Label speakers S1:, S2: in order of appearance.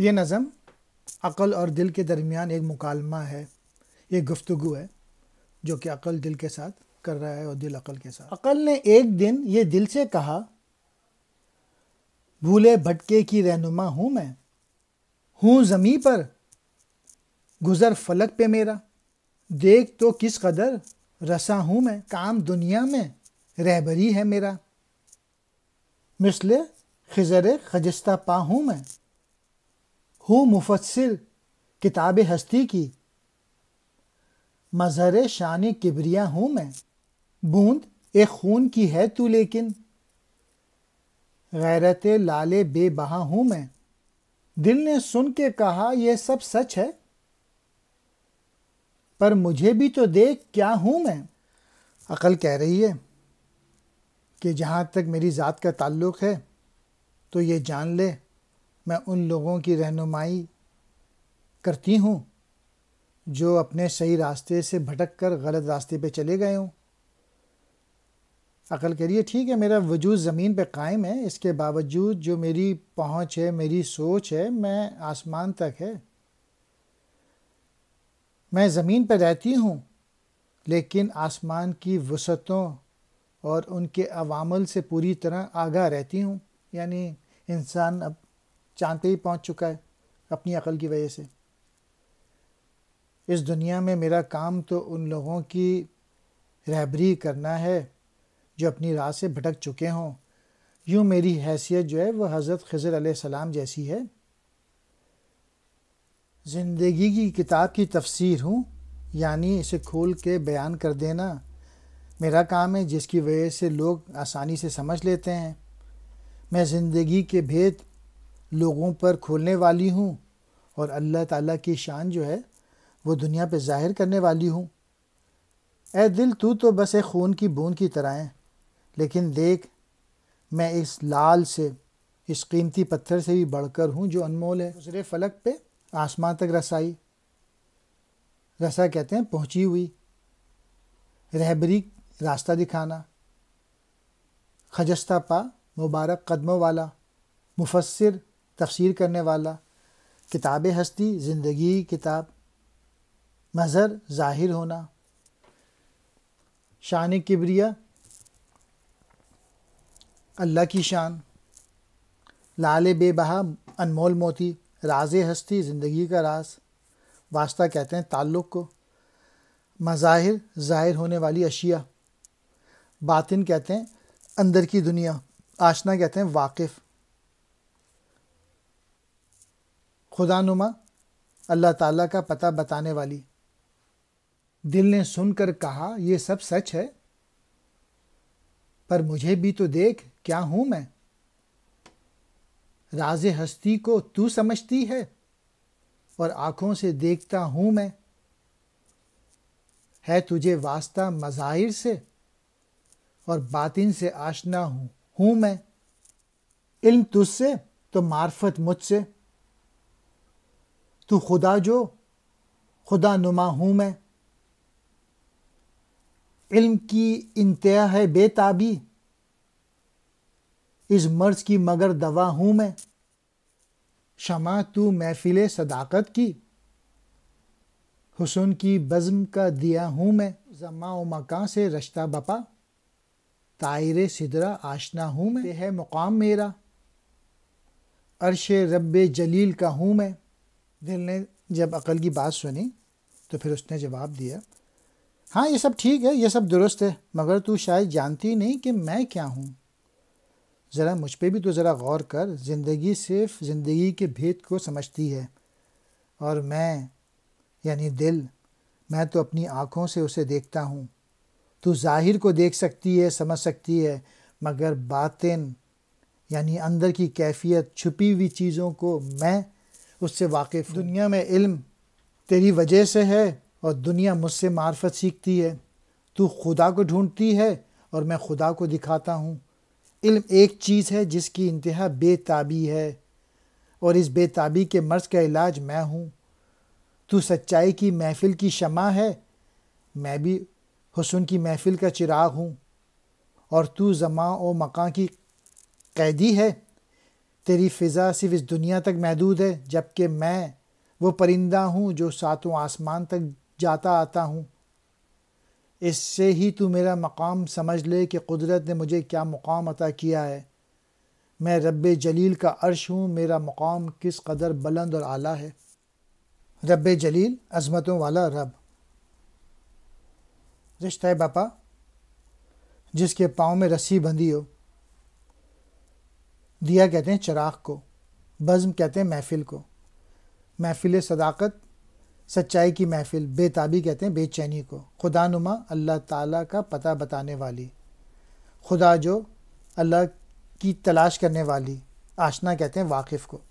S1: ये नज़म अक़ल और दिल के दरमियान एक मुकालमा है एक गुफ्तगु है जो कि अक़ल दिल के साथ कर रहा है और दिल अक़ल के साथ अक़ल ने एक दिन ये दिल से कहा भूले भटके की रहनुमा हूँ मैं हूँ ज़मी पर गुज़र फलक पे मेरा देख तो किस कदर रसा हूँ मैं काम दुनिया में रहबरी है मेरा मिसल खजर खजस्ता पा हूँ मैं हु मुफसर किताब हस्ती की मजहर शान किबरिया हूँ मैं बूंद एक खून की है तू लेकिन गैरत लाले बेबहा हूँ मैं दिल ने सुन के कहा यह सब सच है पर मुझे भी तो देख क्या हूँ मैं अकल कह रही है कि जहाँ तक मेरी ज़ात का ताल्लुक़ है तो ये जान ले मैं उन लोगों की रहनुमाई करती हूँ जो अपने सही रास्ते से भटक कर गलत रास्ते पे चले गए हों अकल करिए ठीक है मेरा वजूद ज़मीन पे कायम है इसके बावजूद जो मेरी पहुँच है मेरी सोच है मैं आसमान तक है मैं ज़मीन पर रहती हूँ लेकिन आसमान की वसतों और उनके अवामल से पूरी तरह आगाह रहती हूँ यानी इंसान अब चांद पे ही पहुंच चुका है अपनी अकल की वजह से इस दुनिया में मेरा काम तो उन लोगों की रहबरी करना है जो अपनी राह से भटक चुके हों यूँ मेरी हैसियत जो है वह हज़रत खज़र सलाम जैसी है ज़िंदगी की किताब की तफसीर हूँ यानी इसे खोल के बयान कर देना मेरा काम है जिसकी वजह से लोग आसानी से समझ लेते हैं मैं ज़िंदगी के भेद लोगों पर खोलने वाली हूँ और अल्लाह ताला की शान जो है वो दुनिया पे जाहिर करने वाली हूँ ए दिल तू तो बस एक खून की बूंद की तरह है लेकिन देख मैं इस लाल से इस कीमती पत्थर से भी बढ़कर हूँ जो अनमोल है दूसरे फलक पे आसमान तक रसाई रसा कहते हैं पहुँची हुई रहबरी रास्ता दिखाना खजस्ता पा मुबारक कदमों वाला मुफसर तफसीर करने वाला किताब हस्ती ज़िंदगी किताब मज़र ज़ाहिर होना शान किबरिया अल्लाह की शान लाल बेबहा अनमोल मोती राज हस्ती ज़िंदगी का राज वास्ता कहते हैं ताल्लुक़ को मज़ाहिर ज़ाहिर होने वाली अशिया बातिन कहते हैं अंदर की दुनिया आशना कहते हैं वाकिफ़ खुदानुमा अल्लाह ताला का पता बताने वाली दिल ने सुनकर कहा यह सब सच है पर मुझे भी तो देख क्या हूं मैं राज हस्ती को तू समझती है और आंखों से देखता हूं मैं है तुझे वास्ता मज़ाहिर से और बातिन से आशना हूं हूं मैं इल्म तुझसे तो मार्फत मुझसे तू खुदा जो खुदा नुमा हूँ मैं इल्म की इंतहा है बेताबी इस मर्ज की मगर दवा हूँ मैं शमा तू महफिल सदाकत की हुसन की बज़म का दिया हूँ मैं जमा मकाँ से रश्ता बपा तायर सिदरा आशना हूँ मैं है मुकाम मेरा अरश रब जलील का हूँ मैं दिल ने जब अकल की बात सुनी तो फिर उसने जवाब दिया हाँ ये सब ठीक है ये सब दुरुस्त है मगर तू शायद जानती ही नहीं कि मैं क्या हूँ ज़रा मुझ पर भी तो ज़रा गौर कर ज़िंदगी सिर्फ ज़िंदगी के भेद को समझती है और मैं यानी दिल मैं तो अपनी आँखों से उसे देखता हूँ तू ज़ाहिर को देख सकती है समझ सकती है मगर बातिन यानी अंदर की कैफियत छुपी हुई चीज़ों को मैं उससे वाकिफ दुनिया में इल्म तेरी वजह से है और दुनिया मुझसे मार्फत सीखती है तू खुदा को ढूंढती है और मैं खुदा को दिखाता हूँ इल्म एक चीज़ है जिसकी इंतहा बेताबी है और इस बेताबी के मर्ज़ का इलाज मैं हूँ तू सच्चाई की महफिल की शमा है मैं भी हुसन की महफिल का चिराग हूँ और तू जमा व मकां की कैदी है तेरी फ़िज़ा सिर्फ इस दुनिया तक महदूद है जबकि मैं वो परिंदा हूँ जो सातों आसमान तक जाता आता हूँ इससे ही तू मेरा मकाम समझ ले कि कुदरत ने मुझे क्या मुकाम अता किया है मैं रब जलील का अर्श हूँ मेरा मुकाम किस कदर बुलंद और आला है रब जलील अजमतों वाला रब रिश्ता बापा जिसके पाँव में रस्सी बंधी हो दिया कहते हैं चराग को बज़म कहते हैं महफिल को महफिल सदाकत सच्चाई की महफिल बेताबी कहते हैं बेचैनी को खुदा नुमा अल्लाह ताला का पता बताने वाली खुदा जो अल्लाह की तलाश करने वाली आशना कहते हैं वाकिफ़ को